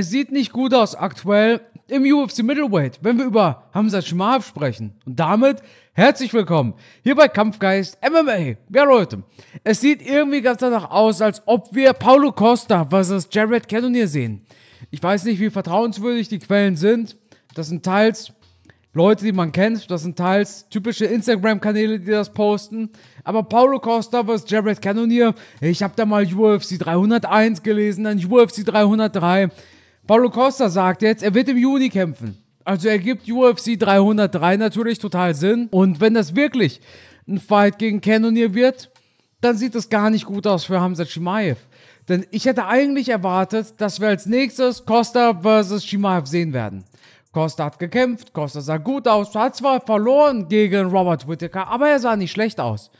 Es sieht nicht gut aus aktuell im UFC Middleweight, wenn wir über Hamza Schmav sprechen. Und damit herzlich willkommen hier bei Kampfgeist MMA. Ja, Leute, es sieht irgendwie ganz danach aus, als ob wir Paulo Costa versus Jared Cannonier sehen. Ich weiß nicht, wie vertrauenswürdig die Quellen sind. Das sind teils Leute, die man kennt. Das sind teils typische Instagram-Kanäle, die das posten. Aber Paulo Costa vs. Jared Cannonier, ich habe da mal UFC 301 gelesen, dann UFC 303. Paulo Costa sagt jetzt, er wird im Juni kämpfen. Also er gibt UFC 303 natürlich total Sinn. Und wenn das wirklich ein Fight gegen Cannonier wird, dann sieht das gar nicht gut aus für Hamza Shimaev. Denn ich hätte eigentlich erwartet, dass wir als nächstes Costa versus Shimaev sehen werden. Costa hat gekämpft, Costa sah gut aus, hat zwar verloren gegen Robert Whittaker, aber er sah nicht schlecht aus.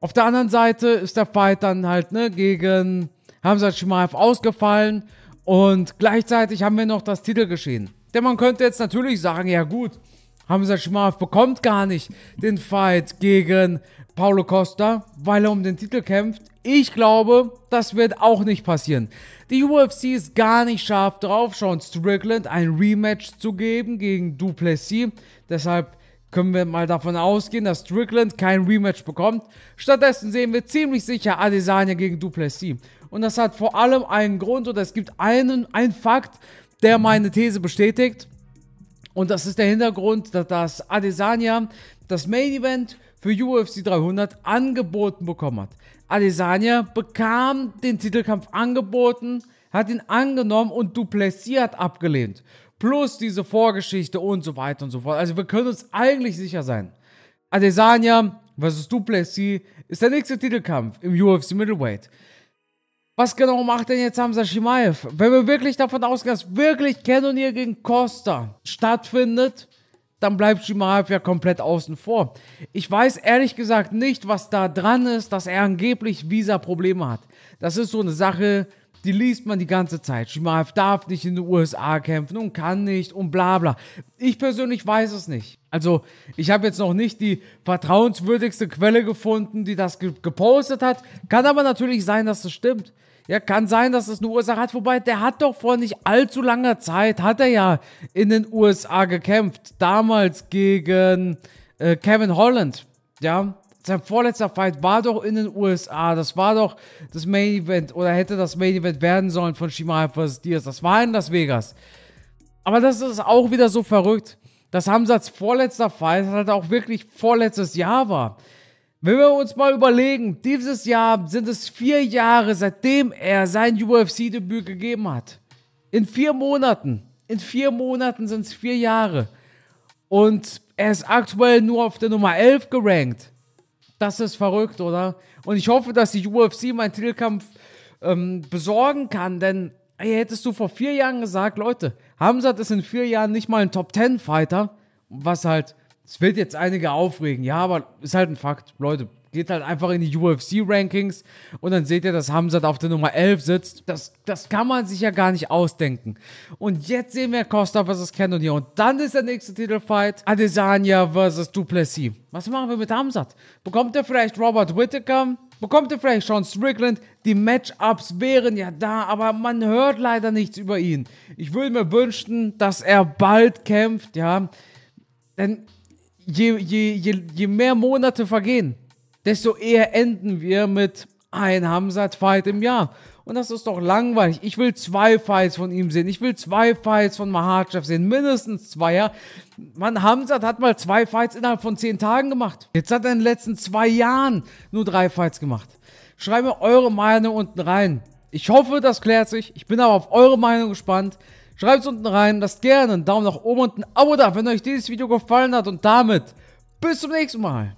Auf der anderen Seite ist der Fight dann halt ne, gegen Hamza Shimaev ausgefallen und gleichzeitig haben wir noch das Titelgeschehen. Denn man könnte jetzt natürlich sagen, ja gut, Hamza Schmaf bekommt gar nicht den Fight gegen Paulo Costa, weil er um den Titel kämpft. Ich glaube, das wird auch nicht passieren. Die UFC ist gar nicht scharf drauf, Sean Strickland ein Rematch zu geben gegen Duplessis. Deshalb können wir mal davon ausgehen, dass Strickland kein Rematch bekommt. Stattdessen sehen wir ziemlich sicher Adesanya gegen Duplessis. Und das hat vor allem einen Grund oder es gibt einen, einen Fakt, der meine These bestätigt. Und das ist der Hintergrund, dass Adesanya das Main Event für UFC 300 angeboten bekommen hat. Adesanya bekam den Titelkampf angeboten, hat ihn angenommen und Duplessis hat abgelehnt. Plus diese Vorgeschichte und so weiter und so fort. Also wir können uns eigentlich sicher sein. Adesanya versus Duplessis ist der nächste Titelkampf im UFC Middleweight. Was genau macht denn jetzt Hamza Shimaev? Wenn wir wirklich davon ausgehen, dass wirklich Cannonier gegen Costa stattfindet, dann bleibt Shimaev ja komplett außen vor. Ich weiß ehrlich gesagt nicht, was da dran ist, dass er angeblich Visa-Probleme hat. Das ist so eine Sache, die liest man die ganze Zeit. Shimaev darf nicht in den USA kämpfen und kann nicht und bla bla. Ich persönlich weiß es nicht. Also, ich habe jetzt noch nicht die vertrauenswürdigste Quelle gefunden, die das ge gepostet hat. Kann aber natürlich sein, dass es stimmt. Ja, kann sein, dass das eine Ursache hat. Wobei, der hat doch vor nicht allzu langer Zeit, hat er ja in den USA gekämpft. Damals gegen äh, Kevin Holland. Ja, sein vorletzter Fight war doch in den USA. Das war doch das Main Event oder hätte das Main Event werden sollen von Shimaev vs. Diaz. Das war in Las Vegas. Aber das ist auch wieder so verrückt, dass Hamzats vorletzter Fight halt auch wirklich vorletztes Jahr war. Wenn wir uns mal überlegen, dieses Jahr sind es vier Jahre, seitdem er sein UFC-Debüt gegeben hat. In vier Monaten. In vier Monaten sind es vier Jahre. Und er ist aktuell nur auf der Nummer 11 gerankt. Das ist verrückt, oder? Und ich hoffe, dass die UFC meinen Titelkampf ähm, besorgen kann, denn ey, hättest du vor vier Jahren gesagt, Leute, Hamzat ist in vier Jahren nicht mal ein Top-10-Fighter, was halt es wird jetzt einige aufregen. Ja, aber ist halt ein Fakt. Leute, geht halt einfach in die UFC-Rankings und dann seht ihr, dass Hamzat auf der Nummer 11 sitzt. Das, das kann man sich ja gar nicht ausdenken. Und jetzt sehen wir Costa vs. Cannonier und dann ist der nächste Titelfight Adesanya vs. Duplessis. Was machen wir mit Hamzat? Bekommt er vielleicht Robert Whittaker? Bekommt er vielleicht Sean Strickland? Die Matchups wären ja da, aber man hört leider nichts über ihn. Ich würde mir wünschen, dass er bald kämpft, ja. Denn je, je, je, je mehr Monate vergehen, desto eher enden wir mit ein Hamzat-Fight im Jahr. Und das ist doch langweilig. Ich will zwei Fights von ihm sehen. Ich will zwei Fights von Mahachev sehen. Mindestens zwei, ja. Mann, Hamzat hat mal zwei Fights innerhalb von zehn Tagen gemacht. Jetzt hat er in den letzten zwei Jahren nur drei Fights gemacht. Schreibt mir eure Meinung unten rein. Ich hoffe, das klärt sich. Ich bin aber auf eure Meinung gespannt. Schreibt es unten rein, lasst gerne einen Daumen nach oben und ein Abo da, wenn euch dieses Video gefallen hat. Und damit bis zum nächsten Mal.